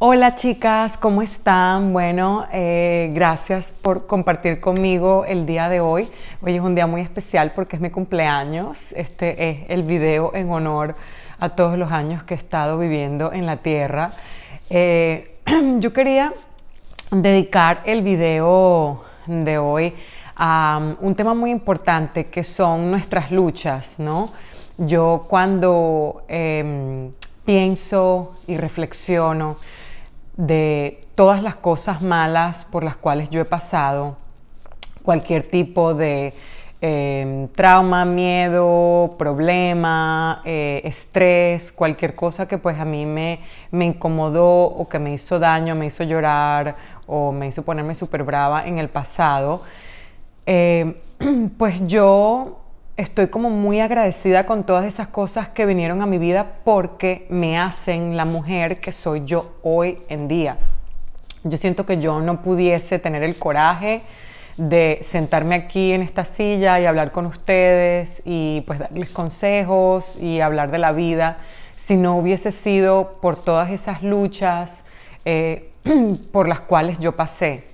Hola chicas, ¿cómo están? Bueno, eh, gracias por compartir conmigo el día de hoy. Hoy es un día muy especial porque es mi cumpleaños. Este es el video en honor a todos los años que he estado viviendo en la Tierra. Eh, yo quería dedicar el video de hoy a um, un tema muy importante que son nuestras luchas, ¿no? Yo cuando em, pienso y reflexiono, de todas las cosas malas por las cuales yo he pasado, cualquier tipo de em, trauma, miedo, problema, eh, estrés, cualquier cosa que pues a mí me, me incomodó o que me hizo daño, me hizo llorar o me hizo ponerme súper brava en el pasado, eh, pues yo estoy como muy agradecida con todas esas cosas que vinieron a mi vida porque me hacen la mujer que soy yo hoy en día. Yo siento que yo no pudiese tener el coraje de sentarme aquí en esta silla y hablar con ustedes y pues darles consejos y hablar de la vida si no hubiese sido por todas esas luchas eh, por las cuales yo pasé.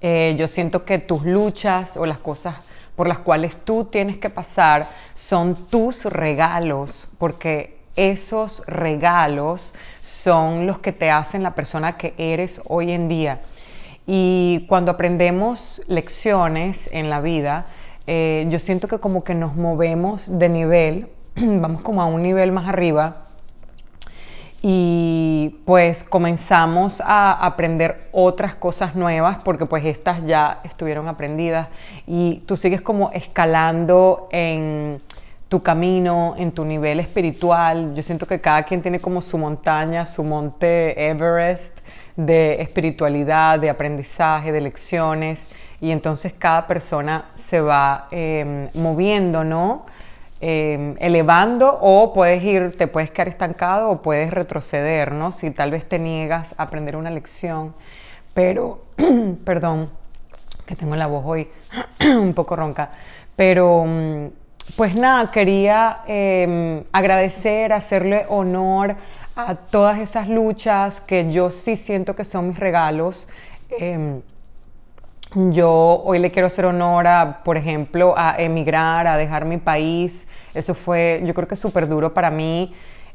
Eh, yo siento que tus luchas o las cosas por las cuales tú tienes que pasar son tus regalos, porque esos regalos son los que te hacen la persona que eres hoy en día. Y cuando aprendemos lecciones en la vida, eh, yo siento que como que nos movemos de nivel, vamos como a un nivel más arriba y pues comenzamos a aprender otras cosas nuevas porque pues estas ya estuvieron aprendidas y tú sigues como escalando en tu camino, en tu nivel espiritual. Yo siento que cada quien tiene como su montaña, su monte Everest de espiritualidad, de aprendizaje, de lecciones y entonces cada persona se va eh, moviendo, ¿no? Em, elevando o puedes ir, te puedes quedar estancado o puedes retroceder, ¿no? Si tal vez te niegas a aprender una lección, pero, perdón, que tengo la voz hoy un poco ronca, pero mm, pues nada, quería em, agradecer, hacerle honor a todas esas luchas que yo sí siento que son mis regalos. Em, yo hoy le quiero hacer honor a, por ejemplo, a emigrar, a dejar mi país. Eso fue, yo creo que súper duro para mí,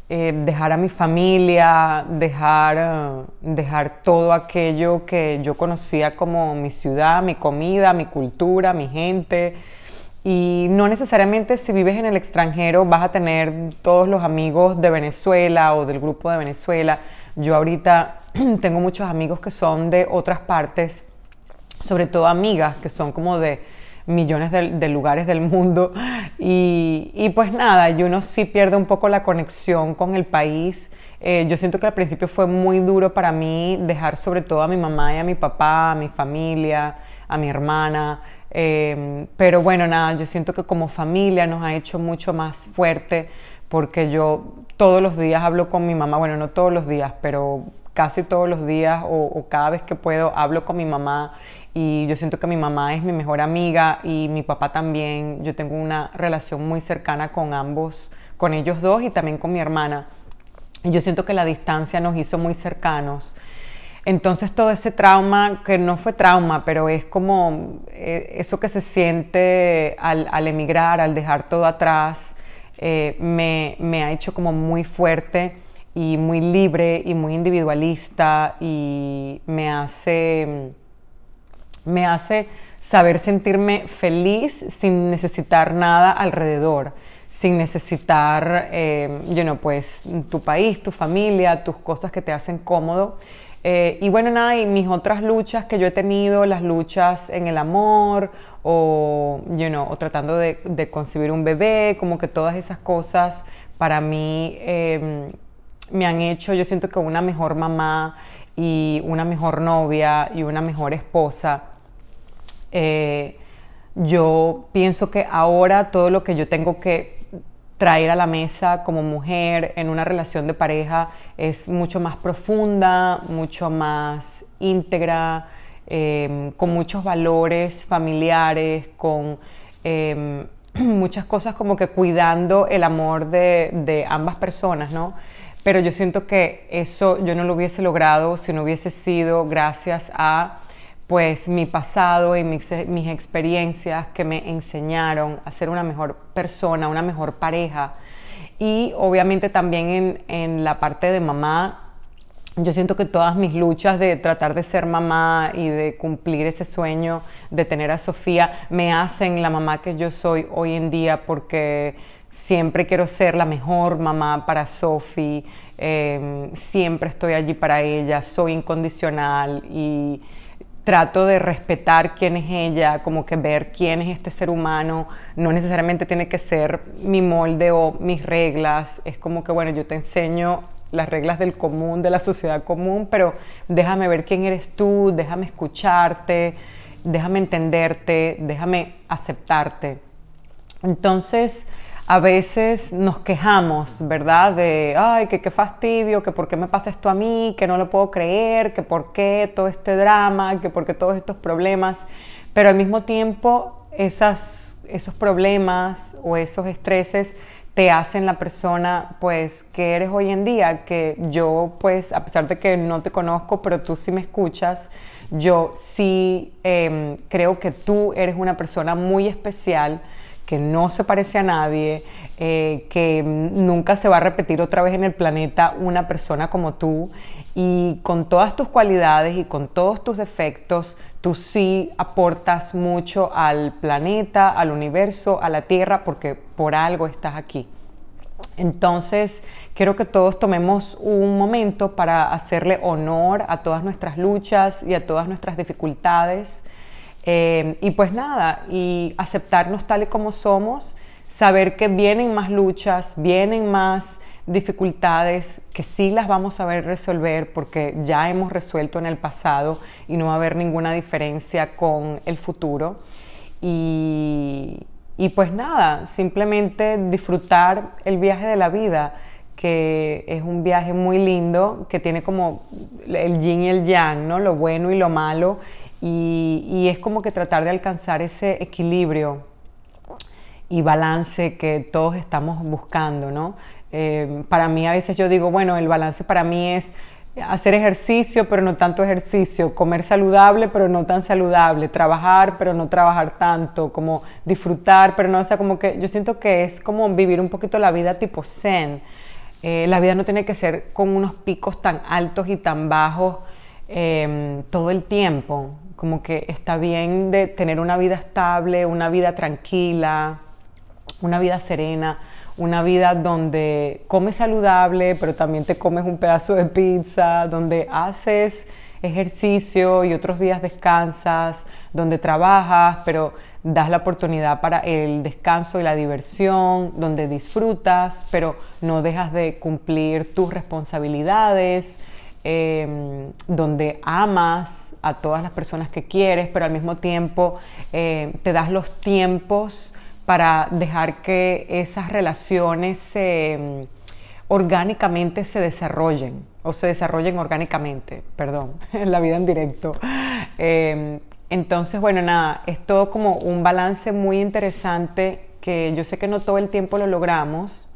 eh, dejar a mi familia, dejar, eh, dejar todo aquello que yo conocía como mi ciudad, mi comida, mi cultura, mi gente. Y no necesariamente si vives en el extranjero vas a tener todos los amigos de Venezuela o del grupo de Venezuela. Yo ahorita tengo muchos amigos que son de otras partes sobre todo amigas que son como de millones de, lugares del mundo y, pues nada, y uno sí pierde un poco la conexión con el país. Eh, yo siento que al principio fue muy duro para mí dejar sobre todo a mi mamá y a mi papá, a mi familia, a mi hermana, em, pero bueno, nada, yo siento que como familia nos ha hecho mucho más fuerte porque yo todos los días hablo con mi mamá, bueno, no todos los días, pero casi todos los días o, cada vez que puedo hablo con mi mamá y yo siento que mi mamá es mi mejor amiga y mi papá también. Yo tengo una relación muy cercana con ambos, con ellos dos y también con mi hermana. Y yo siento que la distancia nos hizo muy cercanos. Entonces todo ese trauma, que no fue trauma, pero es como eh, eso que se siente al, emigrar, al dejar todo atrás, eh, me, me, ha hecho como muy fuerte y muy libre y muy individualista y me hace me hace saber sentirme feliz sin necesitar nada alrededor, sin necesitar, eh, you pues tu país, tu familia, tus cosas que te hacen cómodo. Eh, y bueno, nada, y mis otras luchas que yo he tenido, las luchas en el amor o, you know, o tratando de, concebir un bebé, como que todas esas cosas para mí em, me han hecho, yo siento que una mejor mamá y una mejor novia y una mejor esposa. Eh, yo pienso que ahora todo lo que yo tengo que traer a la mesa como mujer en una relación de pareja es mucho más profunda, mucho más íntegra, em, con muchos valores familiares, con em, muchas cosas como que cuidando el amor de, de, ambas personas, ¿no? Pero yo siento que eso yo no lo hubiese logrado si no hubiese sido gracias a pues mi pasado y mis, experiencias que me enseñaron a ser una mejor persona, una mejor pareja. Y obviamente también en, la parte de mamá, yo siento que todas mis luchas de tratar de ser mamá y de cumplir ese sueño de tener a Sofía me hacen la mamá que yo soy hoy en día porque siempre quiero ser la mejor mamá para Sofía, em, siempre estoy allí para ella, soy incondicional y trato de respetar quién es ella, como que ver quién es este ser humano, no necesariamente tiene que ser mi molde o mis reglas, es como que bueno, yo te enseño las reglas del común, de la sociedad común, pero déjame ver quién eres tú, déjame escucharte, déjame entenderte, déjame aceptarte. Entonces, a veces nos quejamos, ¿verdad? De, ay, que qué fastidio, que por qué me pasa esto a mí, que no lo puedo creer, que por qué todo este drama, que por qué todos estos problemas, pero al mismo tiempo esos problemas o esos estreses te hacen la persona pues que eres hoy en día, que yo pues a pesar de que no te conozco, pero tú sí me escuchas, yo sí em, creo que tú eres una persona muy especial que no se parece a nadie, eh, que nunca se va a repetir otra vez en el planeta una persona como tú y con todas tus cualidades y con todos tus defectos, tú sí aportas mucho al planeta, al universo, a la Tierra, porque por algo estás aquí. Entonces, quiero que todos tomemos un momento para hacerle honor a todas nuestras luchas y a todas nuestras dificultades. Em, y pues nada, y aceptarnos tal y como somos, saber que vienen más luchas, vienen más dificultades que sí las vamos a ver resolver porque ya hemos resuelto en el pasado y no va a haber ninguna diferencia con el futuro. Y, pues nada, simplemente disfrutar el viaje de la vida, que es un viaje muy lindo, que tiene como el yin y el yang, ¿no? Lo bueno y lo malo y, es como que tratar de alcanzar ese equilibrio y balance que todos estamos buscando, ¿no? Eh, para mí a veces yo digo, bueno, el balance para mí es hacer ejercicio, pero no tanto ejercicio, comer saludable, pero no tan saludable, trabajar, pero no trabajar tanto, como disfrutar, pero no, o sea, como que yo siento que es como vivir un poquito la vida tipo zen. Eh, la vida no tiene que ser con unos picos tan altos y tan bajos eh, todo el tiempo como que está bien de tener una vida estable, una vida tranquila, una vida serena, una vida donde comes saludable, pero también te comes un pedazo de pizza, donde haces ejercicio y otros días descansas, donde trabajas, pero das la oportunidad para el descanso y la diversión, donde disfrutas, pero no dejas de cumplir tus responsabilidades Em, donde amas a todas las personas que quieres, pero al mismo tiempo em, te das los tiempos para dejar que esas relaciones em, orgánicamente se desarrollen, o se desarrollen orgánicamente, perdón, en la vida en directo. entonces, bueno, nada, es todo como un balance muy interesante que yo sé que no todo el tiempo lo logramos,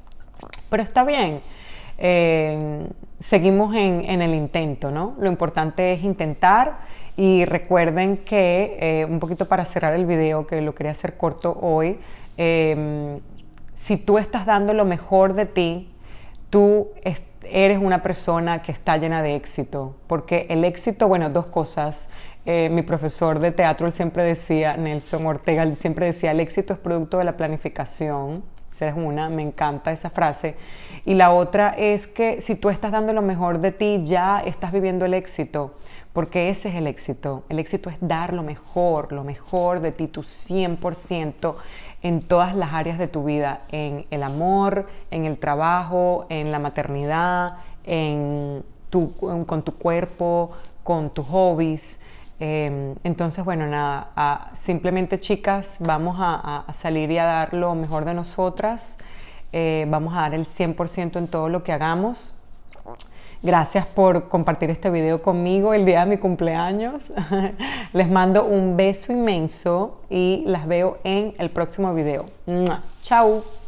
pero está bien eh, seguimos en, el intento, ¿no? Lo importante es intentar y recuerden que, eh, un poquito para cerrar el video, que lo quería hacer corto hoy, em, si tú estás dando lo mejor de ti, tú eres una persona que está llena de éxito, porque el éxito, bueno, dos cosas. Eh, mi profesor de teatro él siempre decía, Nelson Ortega, siempre decía, el éxito es producto de la planificación, esa es una, me encanta esa frase. Y la otra es que si tú estás dando lo mejor de ti, ya estás viviendo el éxito, porque ese es el éxito. El éxito es dar lo mejor, lo mejor de ti, tu 100% en todas las áreas de tu vida, en el amor, en el trabajo, en la maternidad, en con tu cuerpo, con tus hobbies. Em, entonces, bueno, nada, simplemente chicas, vamos a, salir y a dar lo mejor de nosotras, eh, vamos a dar el 100% en todo lo que hagamos. Gracias por compartir este video conmigo el día de mi cumpleaños. Les mando un beso inmenso y las veo en el próximo video. ¡Chao!